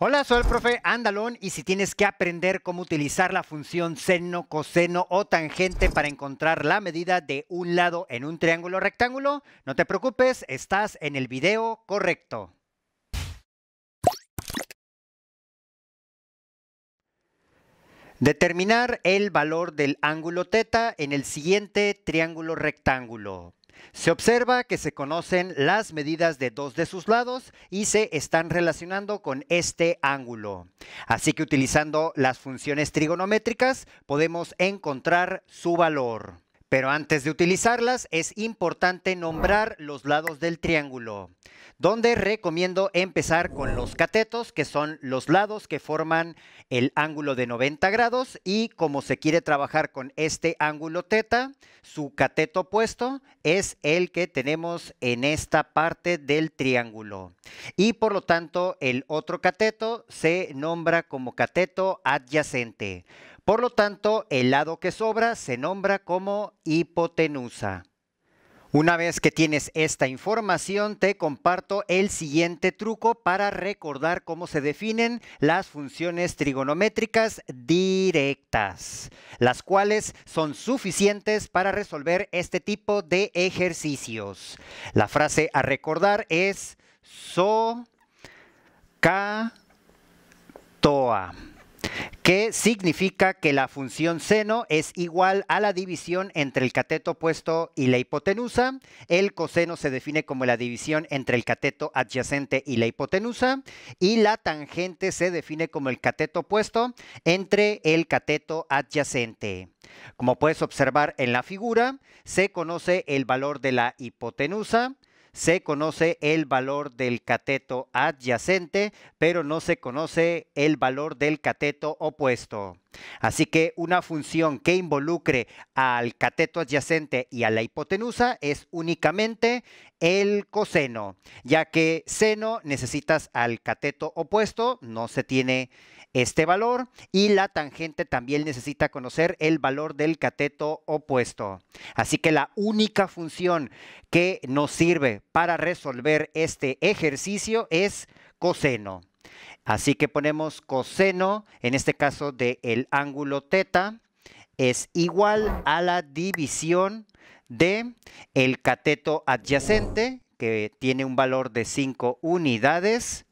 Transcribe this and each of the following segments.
Hola, soy el profe Andalón y si tienes que aprender cómo utilizar la función seno, coseno o tangente para encontrar la medida de un lado en un triángulo rectángulo, no te preocupes, estás en el video correcto. Determinar el valor del ángulo θ en el siguiente triángulo rectángulo. Se observa que se conocen las medidas de dos de sus lados y se están relacionando con este ángulo. Así que utilizando las funciones trigonométricas podemos encontrar su valor. Pero antes de utilizarlas, es importante nombrar los lados del triángulo, donde recomiendo empezar con los catetos, que son los lados que forman el ángulo de 90 grados, y como se quiere trabajar con este ángulo teta, su cateto opuesto es el que tenemos en esta parte del triángulo. Y por lo tanto, el otro cateto se nombra como cateto adyacente. Por lo tanto, el lado que sobra se nombra como hipotenusa. Una vez que tienes esta información, te comparto el siguiente truco para recordar cómo se definen las funciones trigonométricas directas, las cuales son suficientes para resolver este tipo de ejercicios. La frase a recordar es so ca toa que significa que la función seno es igual a la división entre el cateto opuesto y la hipotenusa. El coseno se define como la división entre el cateto adyacente y la hipotenusa. Y la tangente se define como el cateto opuesto entre el cateto adyacente. Como puedes observar en la figura, se conoce el valor de la hipotenusa, se conoce el valor del cateto adyacente, pero no se conoce el valor del cateto opuesto. Así que una función que involucre al cateto adyacente y a la hipotenusa es únicamente el coseno, ya que seno necesitas al cateto opuesto, no se tiene este valor y la tangente también necesita conocer el valor del cateto opuesto. Así que la única función que nos sirve para resolver este ejercicio es coseno. Así que ponemos coseno, en este caso del ángulo teta, es igual a la división de el cateto adyacente, que tiene un valor de 5 unidades,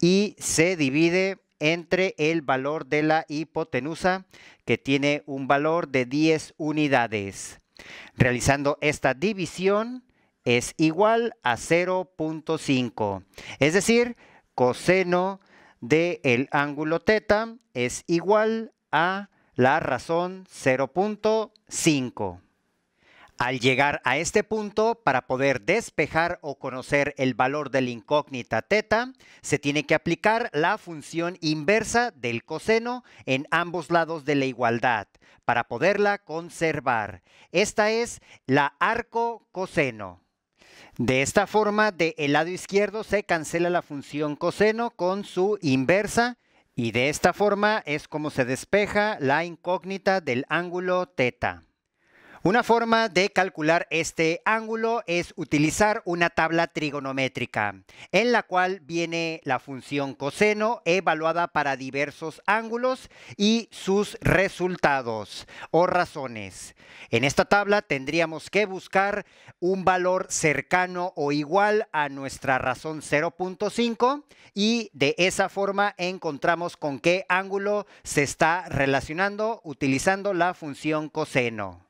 y se divide entre el valor de la hipotenusa, que tiene un valor de 10 unidades. Realizando esta división es igual a 0.5, es decir, coseno del ángulo θ es igual a la razón 0.5 al llegar a este punto, para poder despejar o conocer el valor de la incógnita teta, se tiene que aplicar la función inversa del coseno en ambos lados de la igualdad para poderla conservar. Esta es la arco coseno. De esta forma, del lado izquierdo se cancela la función coseno con su inversa y de esta forma es como se despeja la incógnita del ángulo teta. Una forma de calcular este ángulo es utilizar una tabla trigonométrica, en la cual viene la función coseno evaluada para diversos ángulos y sus resultados o razones. En esta tabla tendríamos que buscar un valor cercano o igual a nuestra razón 0.5 y de esa forma encontramos con qué ángulo se está relacionando utilizando la función coseno.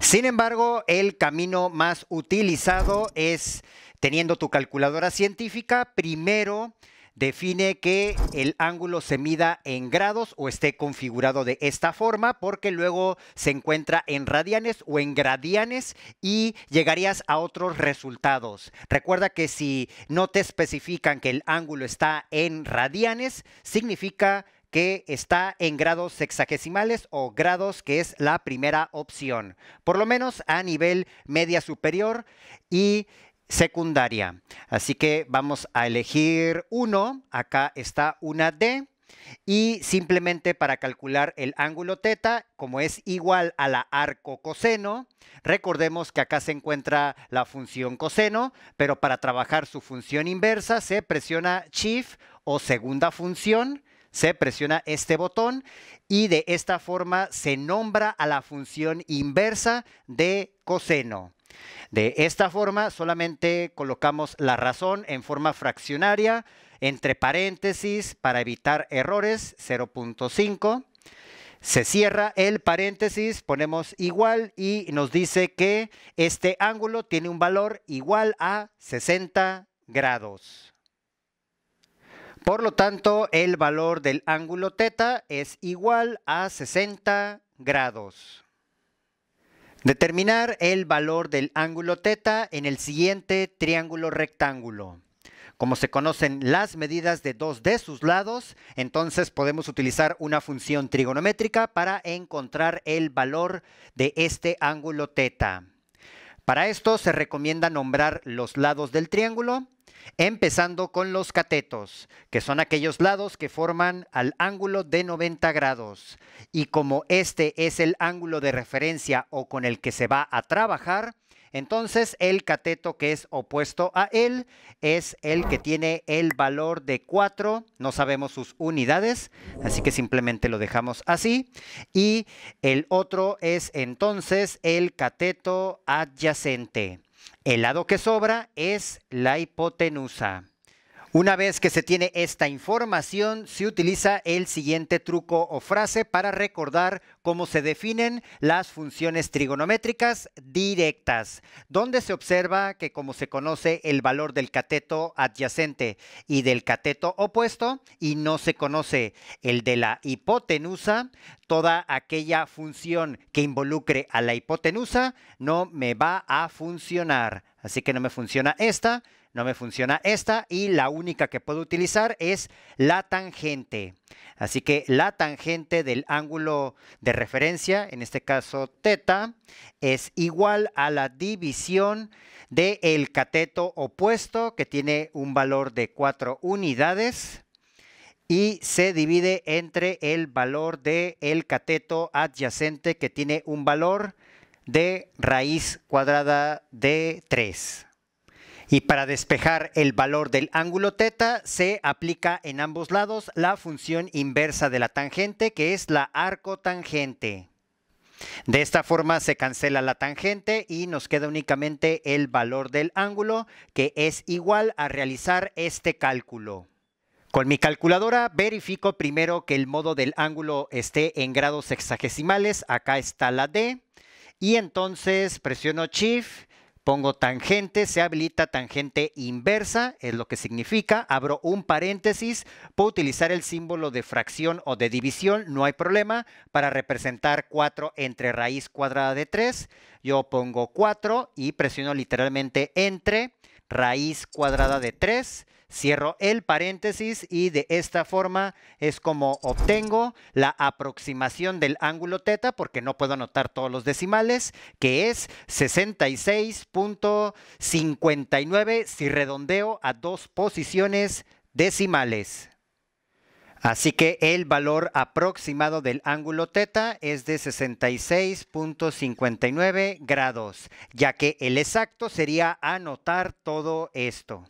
Sin embargo, el camino más utilizado es teniendo tu calculadora científica, primero define que el ángulo se mida en grados o esté configurado de esta forma porque luego se encuentra en radianes o en gradianes y llegarías a otros resultados. Recuerda que si no te especifican que el ángulo está en radianes, significa que que está en grados sexagesimales o grados que es la primera opción, por lo menos a nivel media superior y secundaria. Así que vamos a elegir uno. acá está una D, y simplemente para calcular el ángulo teta, como es igual a la arco coseno, recordemos que acá se encuentra la función coseno, pero para trabajar su función inversa se presiona shift o segunda función se presiona este botón y de esta forma se nombra a la función inversa de coseno. De esta forma solamente colocamos la razón en forma fraccionaria, entre paréntesis para evitar errores, 0.5. Se cierra el paréntesis, ponemos igual y nos dice que este ángulo tiene un valor igual a 60 grados. Por lo tanto, el valor del ángulo θ es igual a 60 grados. Determinar el valor del ángulo θ en el siguiente triángulo rectángulo. Como se conocen las medidas de dos de sus lados, entonces podemos utilizar una función trigonométrica para encontrar el valor de este ángulo θ. Para esto se recomienda nombrar los lados del triángulo empezando con los catetos, que son aquellos lados que forman al ángulo de 90 grados. Y como este es el ángulo de referencia o con el que se va a trabajar, entonces el cateto que es opuesto a él es el que tiene el valor de 4, no sabemos sus unidades, así que simplemente lo dejamos así. Y el otro es entonces el cateto adyacente. El lado que sobra es la hipotenusa. Una vez que se tiene esta información, se utiliza el siguiente truco o frase para recordar cómo se definen las funciones trigonométricas directas, donde se observa que como se conoce el valor del cateto adyacente y del cateto opuesto y no se conoce el de la hipotenusa, toda aquella función que involucre a la hipotenusa no me va a funcionar. Así que no me funciona esta, no me funciona esta y la única que puedo utilizar es la tangente. Así que la tangente del ángulo de referencia, en este caso teta, es igual a la división del el cateto opuesto que tiene un valor de 4 unidades y se divide entre el valor del el cateto adyacente que tiene un valor de raíz cuadrada de 3. Y para despejar el valor del ángulo θ se aplica en ambos lados la función inversa de la tangente que es la arcotangente. De esta forma se cancela la tangente y nos queda únicamente el valor del ángulo que es igual a realizar este cálculo. Con mi calculadora verifico primero que el modo del ángulo esté en grados sexagesimales, acá está la D, y entonces presiono Shift Pongo tangente, se habilita tangente inversa, es lo que significa. Abro un paréntesis, puedo utilizar el símbolo de fracción o de división, no hay problema, para representar 4 entre raíz cuadrada de 3. Yo pongo 4 y presiono literalmente entre raíz cuadrada de 3. Cierro el paréntesis y de esta forma es como obtengo la aproximación del ángulo teta, porque no puedo anotar todos los decimales, que es 66.59 si redondeo a dos posiciones decimales. Así que el valor aproximado del ángulo θ es de 66.59 grados, ya que el exacto sería anotar todo esto.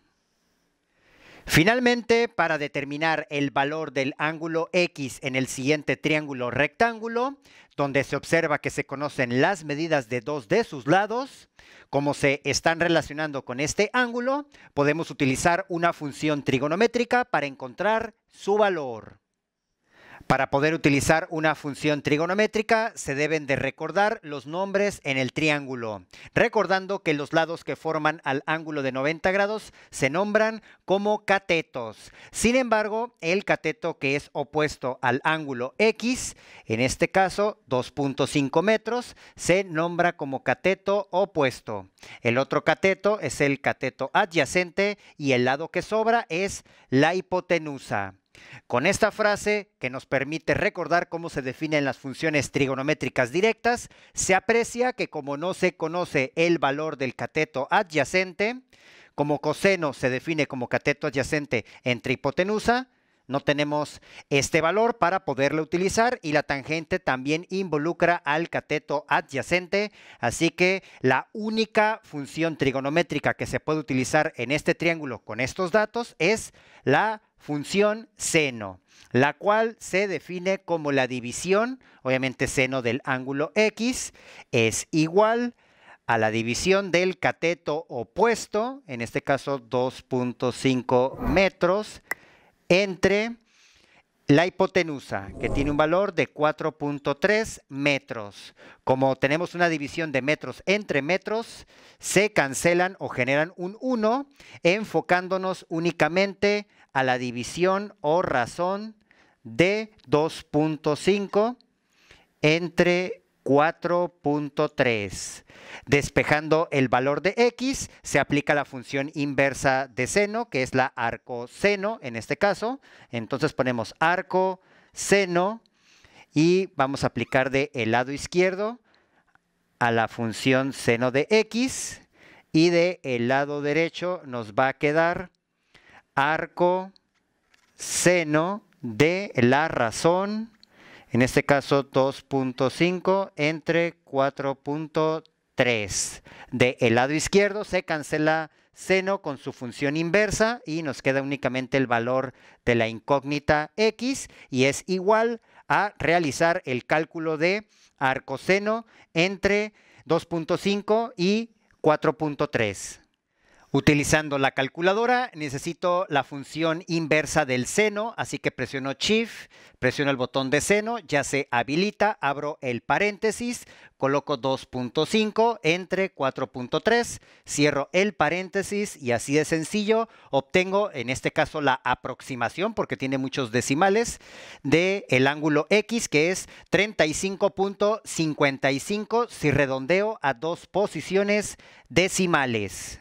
Finalmente, para determinar el valor del ángulo X en el siguiente triángulo rectángulo, donde se observa que se conocen las medidas de dos de sus lados, como se están relacionando con este ángulo, podemos utilizar una función trigonométrica para encontrar su valor. Para poder utilizar una función trigonométrica se deben de recordar los nombres en el triángulo, recordando que los lados que forman al ángulo de 90 grados se nombran como catetos. Sin embargo, el cateto que es opuesto al ángulo X, en este caso 2.5 metros, se nombra como cateto opuesto. El otro cateto es el cateto adyacente y el lado que sobra es la hipotenusa. Con esta frase, que nos permite recordar cómo se definen las funciones trigonométricas directas, se aprecia que como no se conoce el valor del cateto adyacente, como coseno se define como cateto adyacente entre hipotenusa, no tenemos este valor para poderlo utilizar y la tangente también involucra al cateto adyacente, así que la única función trigonométrica que se puede utilizar en este triángulo con estos datos es la función seno, la cual se define como la división, obviamente seno del ángulo X, es igual a la división del cateto opuesto, en este caso 2.5 metros, entre la hipotenusa, que tiene un valor de 4.3 metros. Como tenemos una división de metros entre metros, se cancelan o generan un 1, enfocándonos únicamente a la división o razón de 2.5 entre 4.3. Despejando el valor de x, se aplica la función inversa de seno, que es la seno en este caso. Entonces ponemos arco seno y vamos a aplicar de el lado izquierdo a la función seno de x y de el lado derecho nos va a quedar arco, seno de la razón, en este caso 2.5 entre 4.3. De el lado izquierdo se cancela seno con su función inversa y nos queda únicamente el valor de la incógnita x y es igual a realizar el cálculo de arcoseno entre 2.5 y 4.3. Utilizando la calculadora, necesito la función inversa del seno, así que presiono Shift, presiono el botón de seno, ya se habilita, abro el paréntesis, coloco 2.5 entre 4.3, cierro el paréntesis y así de sencillo obtengo, en este caso, la aproximación, porque tiene muchos decimales, del el ángulo X, que es 35.55 si redondeo a dos posiciones decimales.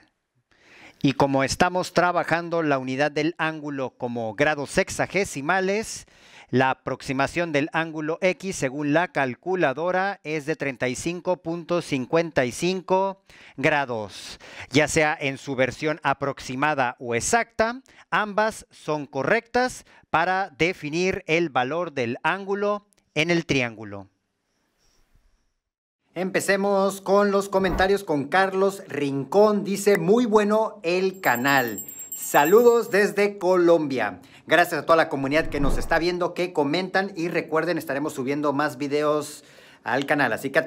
Y como estamos trabajando la unidad del ángulo como grados sexagesimales, la aproximación del ángulo X según la calculadora es de 35.55 grados. Ya sea en su versión aproximada o exacta, ambas son correctas para definir el valor del ángulo en el triángulo. Empecemos con los comentarios con Carlos Rincón. Dice, muy bueno el canal. Saludos desde Colombia. Gracias a toda la comunidad que nos está viendo, que comentan y recuerden, estaremos subiendo más videos al canal. Así que